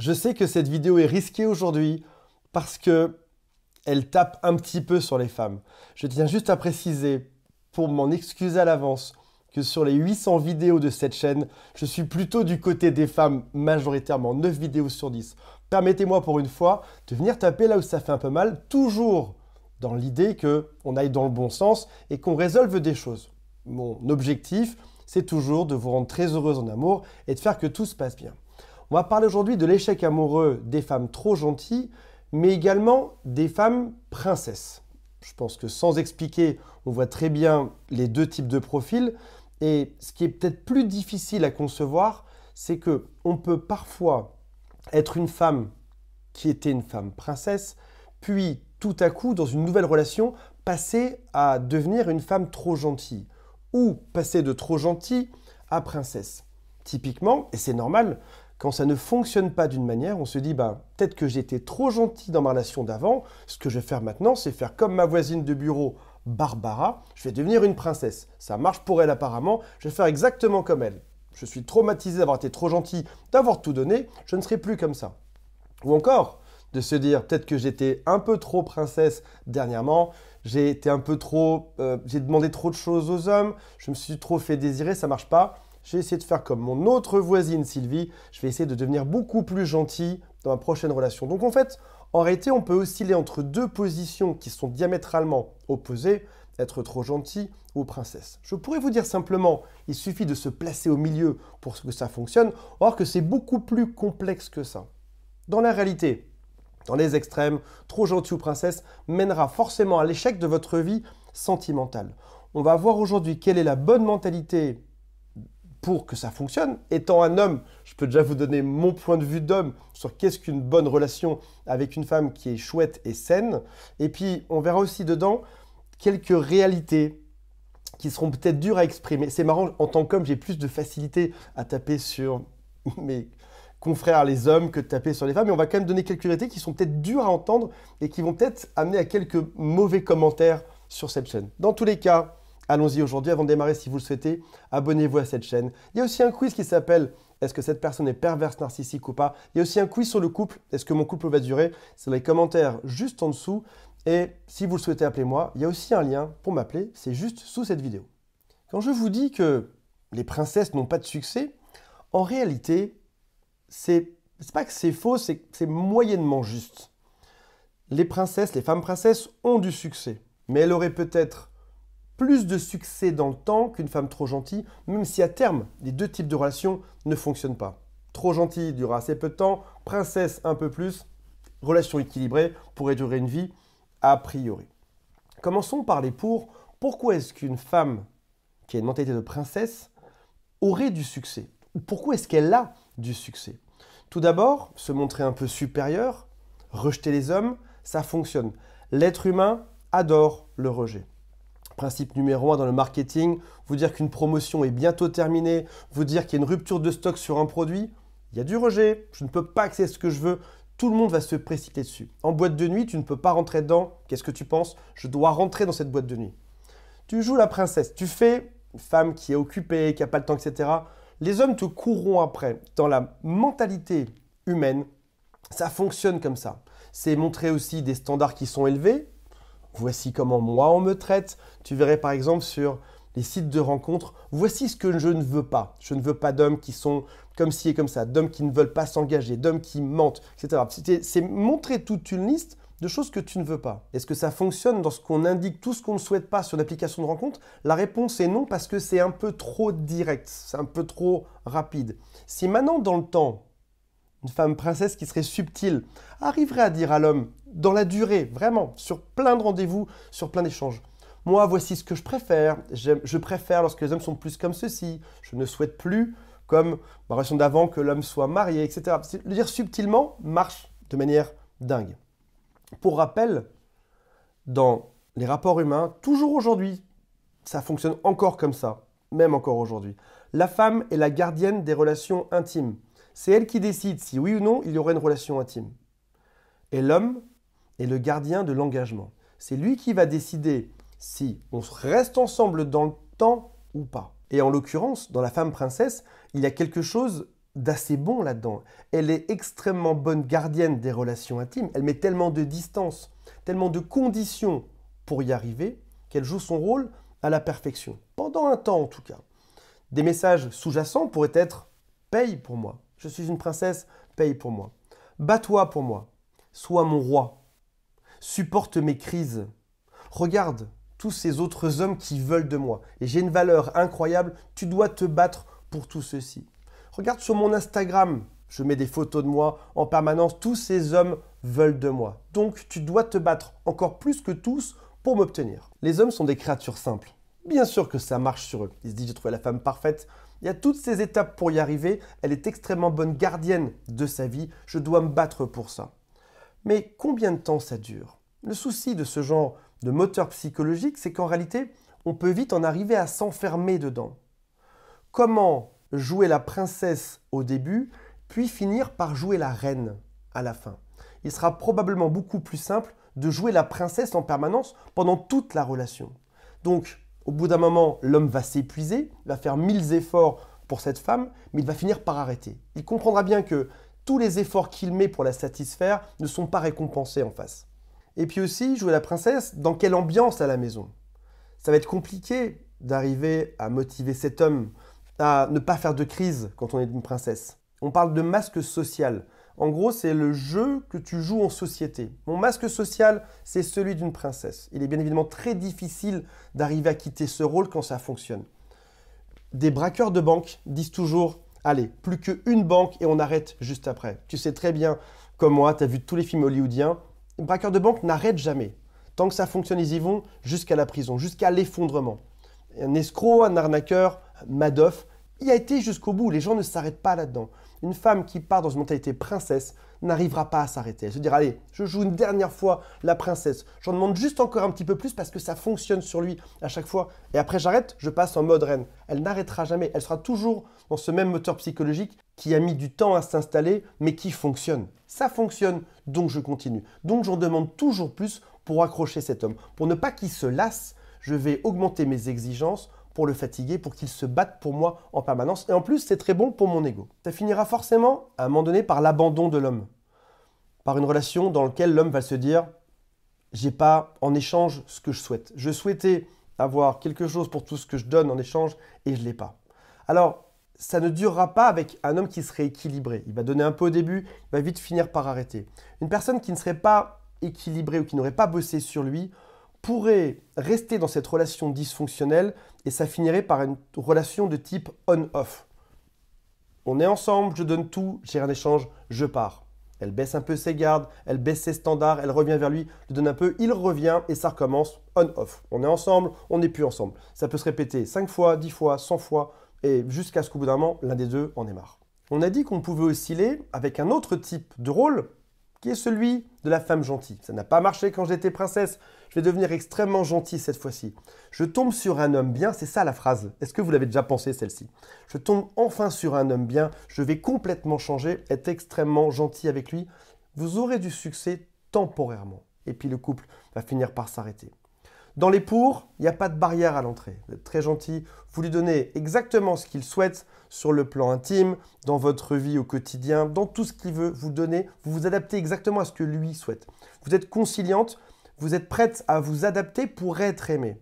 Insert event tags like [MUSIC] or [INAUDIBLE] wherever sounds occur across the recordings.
Je sais que cette vidéo est risquée aujourd'hui parce que elle tape un petit peu sur les femmes. Je tiens juste à préciser, pour m'en excuser à l'avance, que sur les 800 vidéos de cette chaîne, je suis plutôt du côté des femmes, majoritairement 9 vidéos sur 10. Permettez-moi pour une fois de venir taper là où ça fait un peu mal, toujours dans l'idée qu'on aille dans le bon sens et qu'on résolve des choses. Mon objectif, c'est toujours de vous rendre très heureuse en amour et de faire que tout se passe bien. On va parler aujourd'hui de l'échec amoureux des femmes trop gentilles, mais également des femmes princesses. Je pense que sans expliquer, on voit très bien les deux types de profils. Et ce qui est peut-être plus difficile à concevoir, c'est que on peut parfois être une femme qui était une femme princesse, puis tout à coup, dans une nouvelle relation, passer à devenir une femme trop gentille, ou passer de trop gentille à princesse. Typiquement, et c'est normal, quand ça ne fonctionne pas d'une manière, on se dit bah, peut-être que j'étais trop gentil dans ma relation d'avant, ce que je vais faire maintenant, c'est faire comme ma voisine de bureau, Barbara, je vais devenir une princesse. Ça marche pour elle apparemment, je vais faire exactement comme elle. Je suis traumatisée d'avoir été trop gentil, d'avoir tout donné, je ne serai plus comme ça. Ou encore, de se dire peut-être que j'étais un peu trop princesse dernièrement, j'ai été un peu trop, euh, j'ai demandé trop de choses aux hommes, je me suis trop fait désirer, ça marche pas j'ai essayé de faire comme mon autre voisine Sylvie, je vais essayer de devenir beaucoup plus gentil dans ma prochaine relation. Donc en fait, en réalité, on peut osciller entre deux positions qui sont diamétralement opposées, être trop gentil ou princesse. Je pourrais vous dire simplement, il suffit de se placer au milieu pour que ça fonctionne, alors que c'est beaucoup plus complexe que ça. Dans la réalité, dans les extrêmes, trop gentil ou princesse mènera forcément à l'échec de votre vie sentimentale. On va voir aujourd'hui quelle est la bonne mentalité pour que ça fonctionne. Étant un homme, je peux déjà vous donner mon point de vue d'homme sur qu'est-ce qu'une bonne relation avec une femme qui est chouette et saine. Et puis, on verra aussi dedans quelques réalités qui seront peut-être dures à exprimer. C'est marrant, en tant qu'homme, j'ai plus de facilité à taper sur [LAUGHS] mes confrères, les hommes, que de taper sur les femmes. Mais on va quand même donner quelques réalités qui sont peut-être dures à entendre et qui vont peut-être amener à quelques mauvais commentaires sur cette chaîne. Dans tous les cas, Allons-y aujourd'hui. Avant de démarrer, si vous le souhaitez, abonnez-vous à cette chaîne. Il y a aussi un quiz qui s'appelle Est-ce que cette personne est perverse, narcissique ou pas Il y a aussi un quiz sur le couple. Est-ce que mon couple va durer C'est dans les commentaires juste en dessous. Et si vous le souhaitez, appelez-moi. Il y a aussi un lien pour m'appeler. C'est juste sous cette vidéo. Quand je vous dis que les princesses n'ont pas de succès, en réalité, c'est pas que c'est faux, c'est moyennement juste. Les princesses, les femmes princesses ont du succès, mais elles auraient peut-être plus de succès dans le temps qu'une femme trop gentille, même si à terme, les deux types de relations ne fonctionnent pas. Trop gentille dure assez peu de temps, princesse un peu plus, relation équilibrée pourrait durer une vie a priori. Commençons par les pour. Pourquoi est-ce qu'une femme qui a une mentalité de princesse aurait du succès Pourquoi est-ce qu'elle a du succès Tout d'abord, se montrer un peu supérieure, rejeter les hommes, ça fonctionne. L'être humain adore le rejet principe numéro un dans le marketing, vous dire qu'une promotion est bientôt terminée, vous dire qu'il y a une rupture de stock sur un produit, il y a du rejet, je ne peux pas accéder à ce que je veux, tout le monde va se précipiter dessus. En boîte de nuit, tu ne peux pas rentrer dedans, qu'est-ce que tu penses Je dois rentrer dans cette boîte de nuit. Tu joues la princesse, tu fais une femme qui est occupée, qui n'a pas le temps, etc. Les hommes te courront après. Dans la mentalité humaine, ça fonctionne comme ça. C'est montrer aussi des standards qui sont élevés, voici comment moi on me traite. Tu verrais par exemple sur les sites de rencontres, voici ce que je ne veux pas. Je ne veux pas d'hommes qui sont comme ci et comme ça, d'hommes qui ne veulent pas s'engager, d'hommes qui mentent, etc. C'est montrer toute une liste de choses que tu ne veux pas. Est-ce que ça fonctionne lorsqu'on indique tout ce qu'on ne souhaite pas sur l'application de rencontre La réponse est non parce que c'est un peu trop direct, c'est un peu trop rapide. Si maintenant dans le temps, une femme princesse qui serait subtile, arriverait à dire à l'homme, dans la durée, vraiment, sur plein de rendez-vous, sur plein d'échanges, moi voici ce que je préfère, je préfère lorsque les hommes sont plus comme ceci, je ne souhaite plus, comme ma bah, relation d'avant, que l'homme soit marié, etc. Le dire subtilement marche de manière dingue. Pour rappel, dans les rapports humains, toujours aujourd'hui, ça fonctionne encore comme ça, même encore aujourd'hui. La femme est la gardienne des relations intimes. C'est elle qui décide si oui ou non il y aura une relation intime. Et l'homme est le gardien de l'engagement. C'est lui qui va décider si on reste ensemble dans le temps ou pas. Et en l'occurrence, dans la femme princesse, il y a quelque chose d'assez bon là-dedans. Elle est extrêmement bonne gardienne des relations intimes. Elle met tellement de distance, tellement de conditions pour y arriver, qu'elle joue son rôle à la perfection. Pendant un temps en tout cas. Des messages sous-jacents pourraient être paye pour moi. Je suis une princesse, paye pour moi. Bats-toi pour moi. Sois mon roi. Supporte mes crises. Regarde tous ces autres hommes qui veulent de moi. Et j'ai une valeur incroyable. Tu dois te battre pour tout ceci. Regarde sur mon Instagram. Je mets des photos de moi en permanence. Tous ces hommes veulent de moi. Donc tu dois te battre encore plus que tous pour m'obtenir. Les hommes sont des créatures simples. Bien sûr que ça marche sur eux. Ils se disent j'ai trouvé la femme parfaite, il y a toutes ces étapes pour y arriver. Elle est extrêmement bonne gardienne de sa vie. Je dois me battre pour ça. Mais combien de temps ça dure Le souci de ce genre de moteur psychologique, c'est qu'en réalité, on peut vite en arriver à s'enfermer dedans. Comment jouer la princesse au début, puis finir par jouer la reine à la fin Il sera probablement beaucoup plus simple de jouer la princesse en permanence pendant toute la relation. Donc, au bout d'un moment, l'homme va s'épuiser, va faire mille efforts pour cette femme, mais il va finir par arrêter. Il comprendra bien que tous les efforts qu'il met pour la satisfaire ne sont pas récompensés en face. Et puis aussi, jouer la princesse, dans quelle ambiance à la maison Ça va être compliqué d'arriver à motiver cet homme à ne pas faire de crise quand on est une princesse. On parle de masque social. En gros, c'est le jeu que tu joues en société. Mon masque social, c'est celui d'une princesse. Il est bien évidemment très difficile d'arriver à quitter ce rôle quand ça fonctionne. Des braqueurs de banque disent toujours Allez, plus qu'une banque et on arrête juste après. Tu sais très bien, comme moi, tu as vu tous les films hollywoodiens, les braqueurs de banque n'arrêtent jamais. Tant que ça fonctionne, ils y vont jusqu'à la prison, jusqu'à l'effondrement. Un escroc, un arnaqueur, Madoff, il a été jusqu'au bout. Les gens ne s'arrêtent pas là-dedans. Une femme qui part dans une mentalité princesse n'arrivera pas à s'arrêter. Elle se dira, allez, je joue une dernière fois la princesse. J'en demande juste encore un petit peu plus parce que ça fonctionne sur lui à chaque fois. Et après j'arrête, je passe en mode reine. Elle n'arrêtera jamais. Elle sera toujours dans ce même moteur psychologique qui a mis du temps à s'installer, mais qui fonctionne. Ça fonctionne, donc je continue. Donc j'en demande toujours plus pour accrocher cet homme. Pour ne pas qu'il se lasse, je vais augmenter mes exigences pour le fatiguer, pour qu'il se batte pour moi en permanence. Et en plus, c'est très bon pour mon ego. Ça finira forcément, à un moment donné, par l'abandon de l'homme. Par une relation dans laquelle l'homme va se dire j'ai pas en échange ce que je souhaite. Je souhaitais avoir quelque chose pour tout ce que je donne en échange et je l'ai pas. Alors, ça ne durera pas avec un homme qui serait équilibré. Il va donner un peu au début, il va vite finir par arrêter. Une personne qui ne serait pas équilibrée ou qui n'aurait pas bossé sur lui pourrait rester dans cette relation dysfonctionnelle et ça finirait par une relation de type on-off. On est ensemble, je donne tout, j'ai un échange, je pars. Elle baisse un peu ses gardes, elle baisse ses standards, elle revient vers lui, lui donne un peu, il revient et ça recommence on-off. On est ensemble, on n'est plus ensemble. Ça peut se répéter 5 fois, 10 fois, 100 fois et jusqu'à ce qu'au bout d'un moment, l'un des deux en ait marre. On a dit qu'on pouvait osciller avec un autre type de rôle qui est celui de la femme gentille. Ça n'a pas marché quand j'étais princesse, je vais devenir extrêmement gentil cette fois-ci. Je tombe sur un homme bien, c'est ça la phrase. Est-ce que vous l'avez déjà pensé celle-ci Je tombe enfin sur un homme bien, je vais complètement changer, être extrêmement gentil avec lui. Vous aurez du succès temporairement. Et puis le couple va finir par s'arrêter. Dans les pour, il n'y a pas de barrière à l'entrée. Vous êtes très gentil, vous lui donnez exactement ce qu'il souhaite sur le plan intime, dans votre vie au quotidien, dans tout ce qu'il veut, vous donner, vous vous adaptez exactement à ce que lui souhaite. Vous êtes conciliante, vous êtes prête à vous adapter pour être aimé.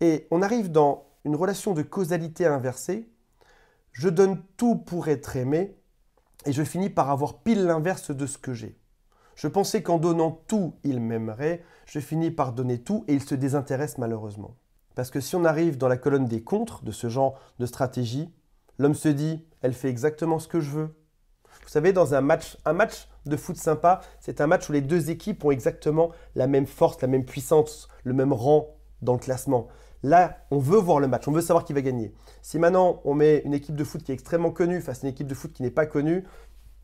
Et on arrive dans une relation de causalité inversée. Je donne tout pour être aimé et je finis par avoir pile l'inverse de ce que j'ai. Je pensais qu'en donnant tout, il m'aimerait. Je finis par donner tout et il se désintéresse malheureusement. Parce que si on arrive dans la colonne des contres de ce genre de stratégie, l'homme se dit, elle fait exactement ce que je veux, vous savez, dans un match, un match de foot sympa, c'est un match où les deux équipes ont exactement la même force, la même puissance, le même rang dans le classement. Là, on veut voir le match, on veut savoir qui va gagner. Si maintenant on met une équipe de foot qui est extrêmement connue face à une équipe de foot qui n'est pas connue,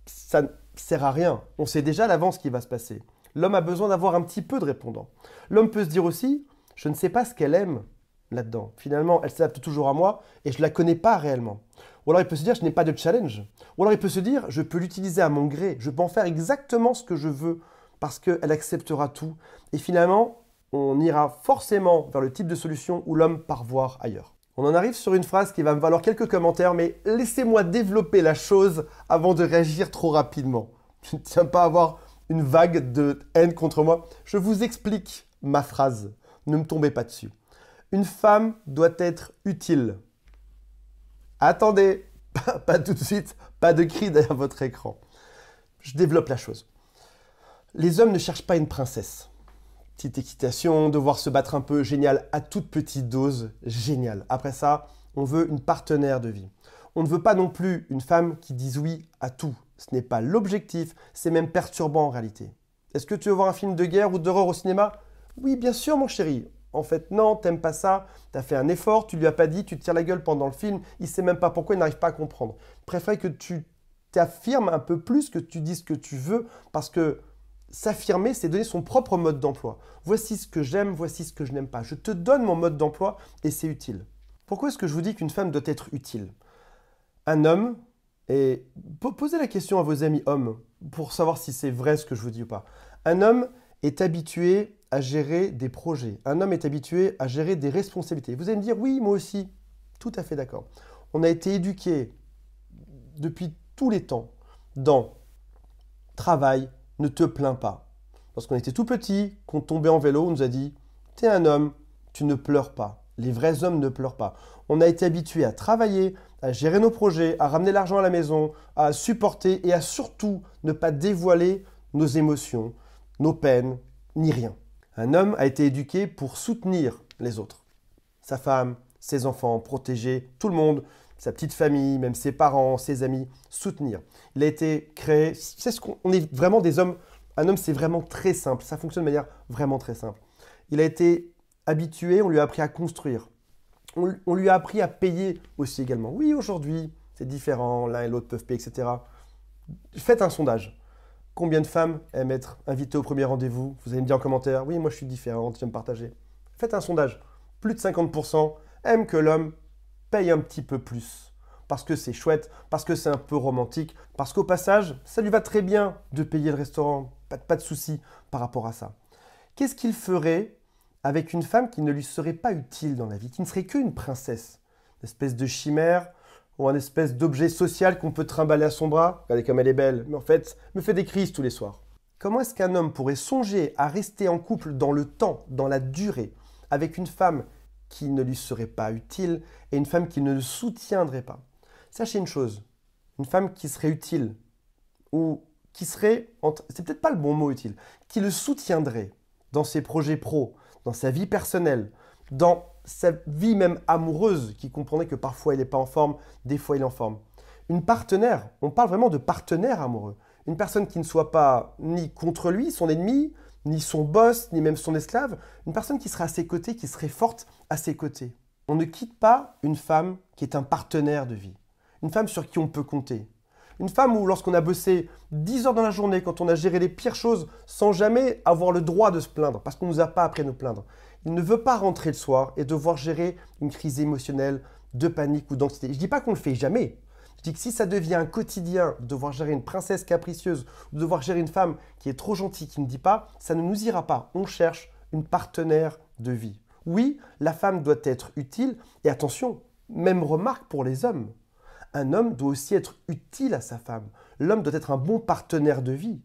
ça ne sert à rien. On sait déjà à l'avance ce qui va se passer. L'homme a besoin d'avoir un petit peu de répondants. L'homme peut se dire aussi, je ne sais pas ce qu'elle aime là-dedans. Finalement, elle s'adapte toujours à moi et je ne la connais pas réellement. Ou alors il peut se dire, je n'ai pas de challenge. Ou alors il peut se dire, je peux l'utiliser à mon gré, je peux en faire exactement ce que je veux, parce qu'elle acceptera tout. Et finalement, on ira forcément vers le type de solution où l'homme part voir ailleurs. On en arrive sur une phrase qui va me valoir quelques commentaires, mais laissez-moi développer la chose avant de réagir trop rapidement. Je ne tiens pas à avoir une vague de haine contre moi. Je vous explique ma phrase. Ne me tombez pas dessus. Une femme doit être utile. Attendez, [LAUGHS] pas tout de suite, pas de cri derrière votre écran. Je développe la chose. Les hommes ne cherchent pas une princesse. Petite équitation, devoir se battre un peu, génial, à toute petite dose, génial. Après ça, on veut une partenaire de vie. On ne veut pas non plus une femme qui dise oui à tout. Ce n'est pas l'objectif, c'est même perturbant en réalité. Est-ce que tu veux voir un film de guerre ou d'horreur au cinéma Oui, bien sûr, mon chéri, en fait, non, t'aimes pas ça, t'as fait un effort, tu lui as pas dit, tu tires la gueule pendant le film, il sait même pas pourquoi, il n'arrive pas à comprendre. Préfère que tu t'affirmes un peu plus, que tu dises ce que tu veux, parce que s'affirmer, c'est donner son propre mode d'emploi. Voici ce que j'aime, voici ce que je n'aime pas. Je te donne mon mode d'emploi et c'est utile. Pourquoi est-ce que je vous dis qu'une femme doit être utile Un homme, et posez la question à vos amis hommes pour savoir si c'est vrai ce que je vous dis ou pas. Un homme est habitué à gérer des projets. Un homme est habitué à gérer des responsabilités. Vous allez me dire, oui, moi aussi. Tout à fait d'accord. On a été éduqué depuis tous les temps dans travail, ne te plains pas. Lorsqu'on était tout petit, qu'on tombait en vélo, on nous a dit, t'es un homme, tu ne pleures pas. Les vrais hommes ne pleurent pas. On a été habitué à travailler, à gérer nos projets, à ramener l'argent à la maison, à supporter et à surtout ne pas dévoiler nos émotions, nos peines, ni rien. Un homme a été éduqué pour soutenir les autres. Sa femme, ses enfants, protéger tout le monde, sa petite famille, même ses parents, ses amis, soutenir. Il a été créé, c'est ce qu'on est vraiment des hommes. Un homme, c'est vraiment très simple. Ça fonctionne de manière vraiment très simple. Il a été habitué, on lui a appris à construire. On, on lui a appris à payer aussi également. Oui, aujourd'hui, c'est différent, l'un et l'autre peuvent payer, etc. Faites un sondage. Combien de femmes aiment être invitées au premier rendez-vous Vous allez me dire en commentaire, oui, moi je suis différente, me partager. Faites un sondage. Plus de 50% aiment que l'homme paye un petit peu plus. Parce que c'est chouette, parce que c'est un peu romantique, parce qu'au passage, ça lui va très bien de payer le restaurant. Pas de, pas souci par rapport à ça. Qu'est-ce qu'il ferait avec une femme qui ne lui serait pas utile dans la vie, qui ne serait qu'une princesse Une espèce de chimère ou un espèce d'objet social qu'on peut trimballer à son bras. Regardez comme elle est belle, mais en fait, me fait des crises tous les soirs. Comment est-ce qu'un homme pourrait songer à rester en couple dans le temps, dans la durée, avec une femme qui ne lui serait pas utile et une femme qui ne le soutiendrait pas Sachez une chose, une femme qui serait utile, ou qui serait, c'est peut-être pas le bon mot utile, qui le soutiendrait dans ses projets pro, dans sa vie personnelle, dans sa vie même amoureuse, qui comprenait que parfois il n'est pas en forme, des fois il est en forme. Une partenaire, on parle vraiment de partenaire amoureux. Une personne qui ne soit pas ni contre lui, son ennemi, ni son boss, ni même son esclave. Une personne qui sera à ses côtés, qui serait forte à ses côtés. On ne quitte pas une femme qui est un partenaire de vie. Une femme sur qui on peut compter. Une femme où lorsqu'on a bossé 10 heures dans la journée, quand on a géré les pires choses sans jamais avoir le droit de se plaindre, parce qu'on ne nous a pas appris à nous plaindre, il ne veut pas rentrer le soir et devoir gérer une crise émotionnelle, de panique ou d'anxiété. Je ne dis pas qu'on le fait jamais. Je dis que si ça devient un quotidien, devoir gérer une princesse capricieuse ou devoir gérer une femme qui est trop gentille, qui ne dit pas, ça ne nous ira pas. On cherche une partenaire de vie. Oui, la femme doit être utile. Et attention, même remarque pour les hommes. Un homme doit aussi être utile à sa femme. L'homme doit être un bon partenaire de vie.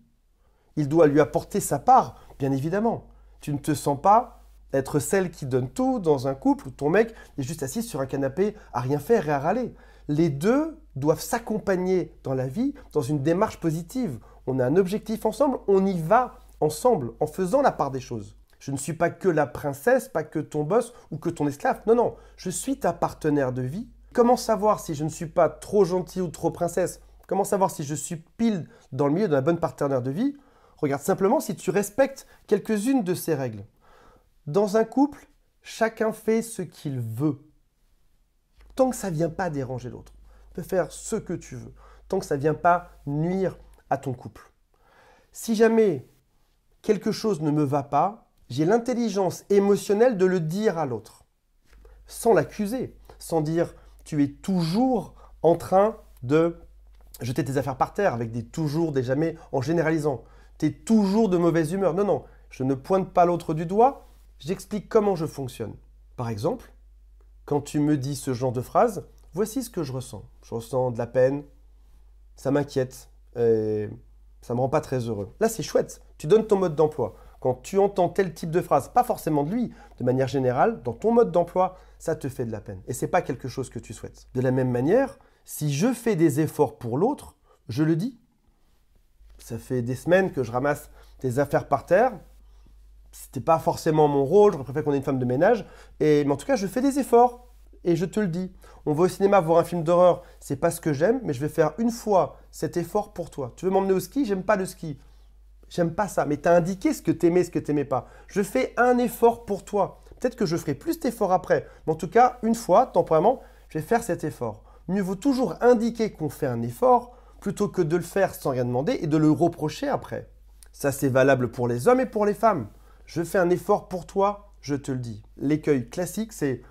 Il doit lui apporter sa part, bien évidemment. Tu ne te sens pas être celle qui donne tout dans un couple où ton mec est juste assis sur un canapé à rien faire et à râler. Les deux doivent s'accompagner dans la vie, dans une démarche positive. On a un objectif ensemble, on y va ensemble, en faisant la part des choses. Je ne suis pas que la princesse, pas que ton boss ou que ton esclave. Non, non, je suis ta partenaire de vie. Comment savoir si je ne suis pas trop gentil ou trop princesse Comment savoir si je suis pile dans le milieu de la bonne partenaire de vie Regarde simplement si tu respectes quelques-unes de ces règles. Dans un couple, chacun fait ce qu'il veut. Tant que ça ne vient pas déranger l'autre, tu peux faire ce que tu veux. Tant que ça ne vient pas nuire à ton couple. Si jamais quelque chose ne me va pas, j'ai l'intelligence émotionnelle de le dire à l'autre, sans l'accuser, sans dire tu es toujours en train de jeter tes affaires par terre avec des toujours, des jamais, en généralisant. Tu es toujours de mauvaise humeur. Non, non, je ne pointe pas l'autre du doigt, J'explique comment je fonctionne. Par exemple, quand tu me dis ce genre de phrase, voici ce que je ressens. Je ressens de la peine, ça m'inquiète, et ça me rend pas très heureux. Là, c'est chouette. Tu donnes ton mode d'emploi. Quand tu entends tel type de phrase, pas forcément de lui, de manière générale, dans ton mode d'emploi, ça te fait de la peine. Et c'est pas quelque chose que tu souhaites. De la même manière, si je fais des efforts pour l'autre, je le dis. Ça fait des semaines que je ramasse tes affaires par terre, c'était pas forcément mon rôle, je préfère qu'on ait une femme de ménage. Et, mais en tout cas, je fais des efforts. Et je te le dis, on va au cinéma voir un film d'horreur, c'est pas ce que j'aime, mais je vais faire une fois cet effort pour toi. Tu veux m'emmener au ski J'aime pas le ski. J'aime pas ça. Mais t'as indiqué ce que t'aimais, ce que t'aimais pas. Je fais un effort pour toi. Peut-être que je ferai plus d'efforts après. Mais en tout cas, une fois, temporairement, je vais faire cet effort. Mieux vaut toujours indiquer qu'on fait un effort plutôt que de le faire sans rien demander et de le reprocher après. Ça, c'est valable pour les hommes et pour les femmes je fais un effort pour toi, je te le dis. L'écueil classique, c'est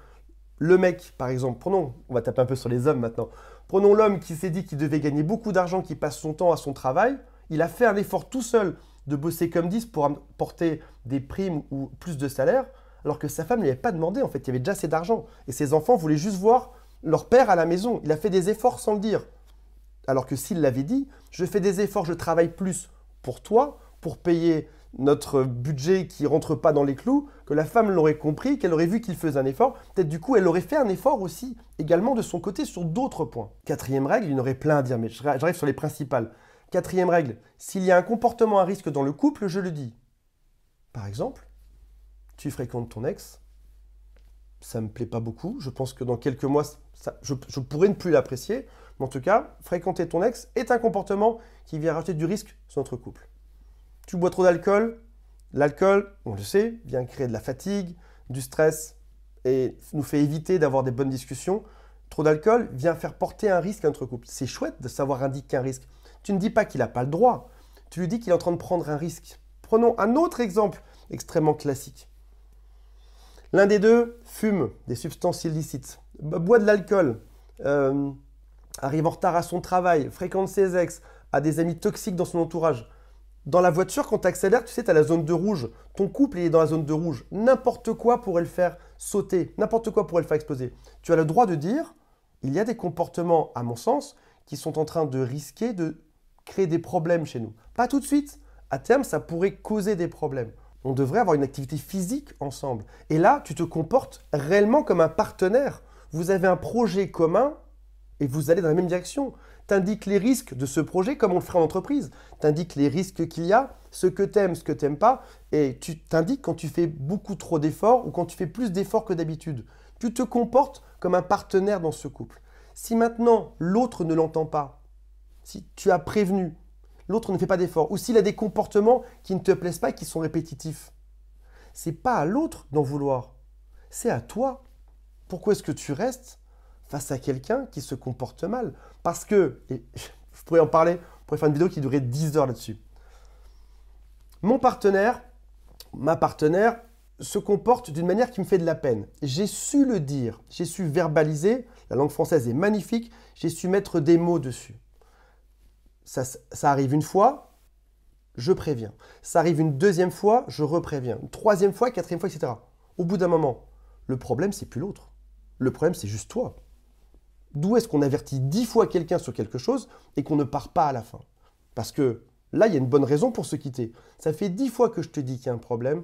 le mec, par exemple, prenons, on va taper un peu sur les hommes maintenant, prenons l'homme qui s'est dit qu'il devait gagner beaucoup d'argent, qui passe son temps à son travail, il a fait un effort tout seul de bosser comme 10 pour apporter des primes ou plus de salaire, alors que sa femme ne lui avait pas demandé, en fait, il y avait déjà assez d'argent. Et ses enfants voulaient juste voir leur père à la maison. Il a fait des efforts sans le dire. Alors que s'il l'avait dit, je fais des efforts, je travaille plus pour toi, pour payer notre budget qui rentre pas dans les clous, que la femme l'aurait compris, qu'elle aurait vu qu'il faisait un effort. Peut-être du coup, elle aurait fait un effort aussi, également de son côté, sur d'autres points. Quatrième règle, il y en aurait plein à dire, mais j'arrive sur les principales. Quatrième règle, s'il y a un comportement à risque dans le couple, je le dis. Par exemple, tu fréquentes ton ex, ça me plaît pas beaucoup, je pense que dans quelques mois, je, je pourrais ne plus l'apprécier. Mais en tout cas, fréquenter ton ex est un comportement qui vient rajouter du risque sur notre couple. Tu bois trop d'alcool, l'alcool, on le sait, vient créer de la fatigue, du stress et nous fait éviter d'avoir des bonnes discussions. Trop d'alcool vient faire porter un risque à notre couple. C'est chouette de savoir indiquer un risque. Tu ne dis pas qu'il n'a pas le droit, tu lui dis qu'il est en train de prendre un risque. Prenons un autre exemple extrêmement classique. L'un des deux fume des substances illicites, boit de l'alcool, euh, arrive en retard à son travail, fréquente ses ex, a des amis toxiques dans son entourage. Dans la voiture, quand tu accélères, tu sais, tu as la zone de rouge. Ton couple, est dans la zone de rouge. N'importe quoi pourrait le faire sauter, n'importe quoi pourrait le faire exploser. Tu as le droit de dire, il y a des comportements, à mon sens, qui sont en train de risquer de créer des problèmes chez nous. Pas tout de suite. À terme, ça pourrait causer des problèmes. On devrait avoir une activité physique ensemble. Et là, tu te comportes réellement comme un partenaire. Vous avez un projet commun et vous allez dans la même direction t'indiques les risques de ce projet comme on le ferait en entreprise, t'indiques les risques qu'il y a, ce que t'aimes, ce que t'aimes pas, et tu t'indiques quand tu fais beaucoup trop d'efforts ou quand tu fais plus d'efforts que d'habitude. Tu te comportes comme un partenaire dans ce couple. Si maintenant l'autre ne l'entend pas, si tu as prévenu, l'autre ne fait pas d'efforts, ou s'il a des comportements qui ne te plaisent pas et qui sont répétitifs, c'est pas à l'autre d'en vouloir, c'est à toi. Pourquoi est-ce que tu restes face à quelqu'un qui se comporte mal. Parce que, et [LAUGHS] vous en parler, vous pourrez faire une vidéo qui durerait 10 heures là-dessus. Mon partenaire, ma partenaire, se comporte d'une manière qui me fait de la peine. J'ai su le dire, j'ai su verbaliser, la langue française est magnifique, j'ai su mettre des mots dessus. Ça, ça, arrive une fois, je préviens. Ça arrive une deuxième fois, je repréviens. Une troisième fois, quatrième fois, etc. Au bout d'un moment, le problème, c'est plus l'autre. Le problème, c'est juste toi. D'où est-ce qu'on avertit dix fois quelqu'un sur quelque chose et qu'on ne part pas à la fin Parce que là, il y a une bonne raison pour se quitter. Ça fait dix fois que je te dis qu'il y a un problème.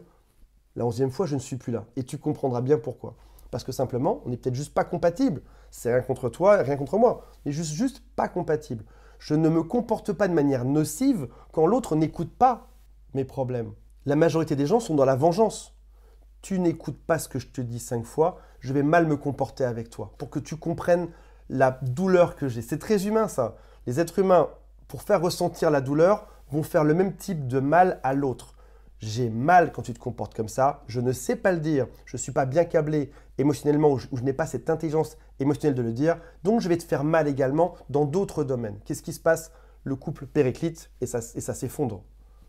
La onzième fois, je ne suis plus là. Et tu comprendras bien pourquoi. Parce que simplement, on n'est peut-être juste pas compatible. C'est rien contre toi, rien contre moi. Mais juste, juste pas compatible. Je ne me comporte pas de manière nocive quand l'autre n'écoute pas mes problèmes. La majorité des gens sont dans la vengeance. Tu n'écoutes pas ce que je te dis cinq fois, je vais mal me comporter avec toi pour que tu comprennes la douleur que j'ai. C'est très humain ça. Les êtres humains, pour faire ressentir la douleur, vont faire le même type de mal à l'autre. J'ai mal quand tu te comportes comme ça, je ne sais pas le dire, je ne suis pas bien câblé émotionnellement ou je, n'ai pas cette intelligence émotionnelle de le dire, donc je vais te faire mal également dans d'autres domaines. Qu'est-ce qui se passe Le couple périclite et ça s'effondre.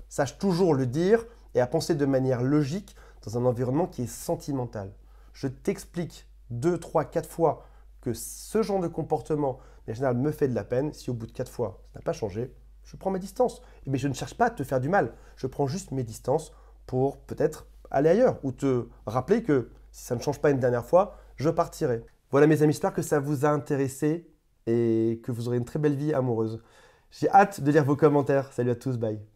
Sache toujours le dire et à penser de manière logique dans un environnement qui est sentimental. Je t'explique deux, trois, quatre fois que ce genre de comportement, en général, me fait de la peine, si au bout de quatre fois, ça n'a pas changé, je prends mes distances. Mais eh je ne cherche pas à te faire du mal. Je prends juste mes distances pour peut-être aller ailleurs ou te rappeler que si ça ne change pas une dernière fois, je partirai. Voilà mes amis, j'espère que ça vous a intéressé et que vous aurez une très belle vie amoureuse. J'ai hâte de lire vos commentaires. Salut à tous, bye.